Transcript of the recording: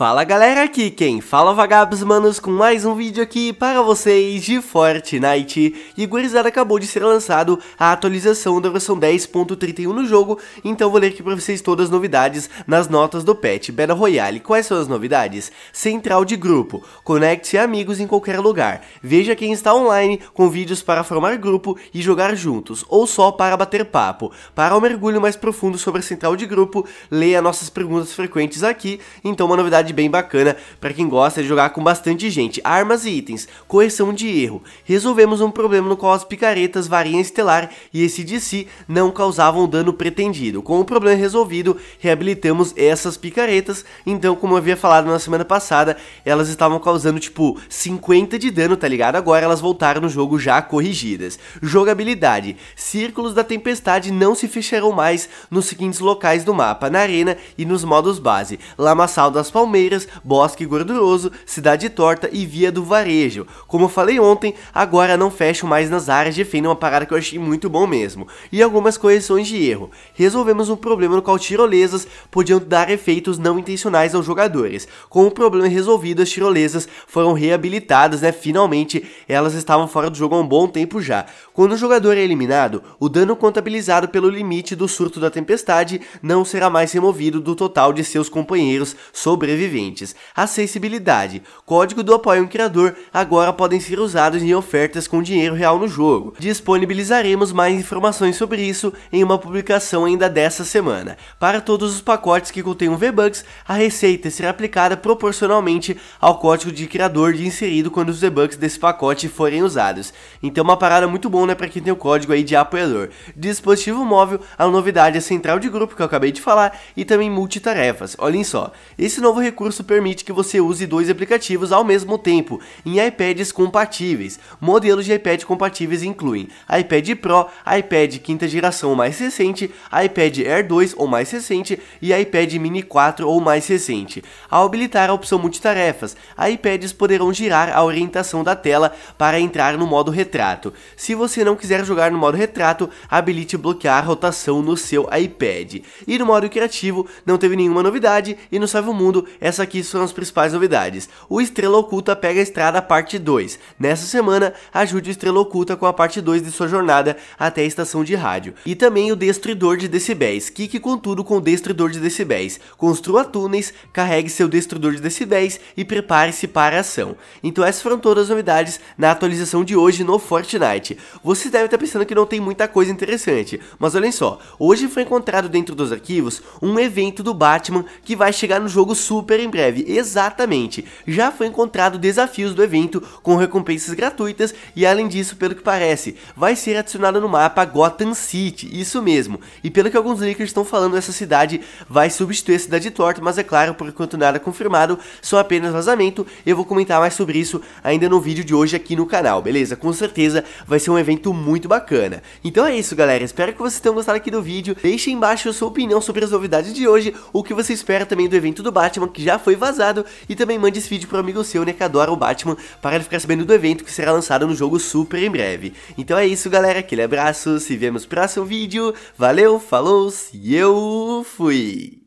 Fala galera, aqui quem fala é vagabos manos com mais um vídeo aqui para vocês de Fortnite E gurizada acabou de ser lançado a atualização da versão 10.31 no jogo Então vou ler aqui para vocês todas as novidades nas notas do patch Battle Royale Quais são as novidades? Central de grupo, conecte amigos em qualquer lugar Veja quem está online com vídeos para formar grupo e jogar juntos Ou só para bater papo Para um mergulho mais profundo sobre a central de grupo Leia nossas perguntas frequentes aqui Então uma novidade bem bacana para quem gosta de jogar com bastante gente. Armas e itens, correção de erro. Resolvemos um problema no qual as picaretas, varinha estelar e esse de si não causavam o dano pretendido. Com o problema resolvido, reabilitamos essas picaretas. Então, como eu havia falado na semana passada, elas estavam causando tipo 50 de dano, tá ligado? Agora elas voltaram no jogo já corrigidas. Jogabilidade: Círculos da Tempestade não se fecharão mais nos seguintes locais do mapa, na arena e nos modos base: Lamaçal das Palmeiras Palmeiras, Bosque Gorduroso, Cidade Torta e Via do Varejo. Como eu falei ontem, agora não fecham mais nas áreas de fenda, uma parada que eu achei muito bom mesmo. E algumas correções de erro. Resolvemos um problema no qual tirolesas podiam dar efeitos não intencionais aos jogadores. Com o problema resolvido, as tirolesas foram reabilitadas, né? Finalmente, elas estavam fora do jogo há um bom tempo já. Quando o jogador é eliminado, o dano contabilizado pelo limite do surto da tempestade não será mais removido do total de seus companheiros sobreviventes sobreviventes. Acessibilidade. Código do apoio ao criador agora podem ser usados em ofertas com dinheiro real no jogo. Disponibilizaremos mais informações sobre isso em uma publicação ainda dessa semana. Para todos os pacotes que contenham V-Bucks, a receita será aplicada proporcionalmente ao código de criador de inserido quando os V-Bucks desse pacote forem usados. Então uma parada muito boa né, para quem tem o código aí de apoiador. Dispositivo móvel, a novidade é central de grupo que eu acabei de falar e também multitarefas. Olhem só, esse novo recurso permite que você use dois aplicativos ao mesmo tempo em iPads compatíveis. Modelos de iPad compatíveis incluem iPad Pro, iPad quinta geração ou mais recente, iPad Air 2 ou mais recente e iPad Mini 4 ou mais recente. Ao habilitar a opção multitarefas, iPads poderão girar a orientação da tela para entrar no modo retrato. Se você não quiser jogar no modo retrato, habilite bloquear a rotação no seu iPad. E no modo criativo, não teve nenhuma novidade e no Save o Mundo essa aqui são as principais novidades. O Estrela Oculta pega a estrada parte 2. Nessa semana, ajude o Estrela Oculta com a parte 2 de sua jornada até a estação de rádio. E também o Destruidor de Decibéis. Kique com tudo com o Destruidor de Decibéis. Construa túneis, carregue seu Destruidor de Decibéis e prepare-se para a ação. Então essas foram todas as novidades na atualização de hoje no Fortnite. Vocês devem estar pensando que não tem muita coisa interessante, mas olhem só. Hoje foi encontrado dentro dos arquivos um evento do Batman que vai chegar no jogo Super super em breve. Exatamente. Já foi encontrado desafios do evento com recompensas gratuitas e além disso, pelo que parece, vai ser adicionado no mapa Gotham City. Isso mesmo. E pelo que alguns leakers estão falando, essa cidade vai substituir a cidade de Torto, mas é claro, por enquanto nada confirmado, só apenas vazamento. Eu vou comentar mais sobre isso ainda no vídeo de hoje aqui no canal, beleza? Com certeza vai ser um evento muito bacana. Então é isso, galera. Espero que vocês tenham gostado aqui do vídeo. Deixe embaixo a sua opinião sobre as novidades de hoje, o que você espera também do evento do Batman, que que já foi vazado e também mande esse vídeo para um amigo seu, né, que adora o Batman, para ele ficar sabendo do evento que será lançado no jogo super em breve. Então é isso, galera, aquele abraço, se vemos no próximo vídeo, valeu, falou, e eu fui!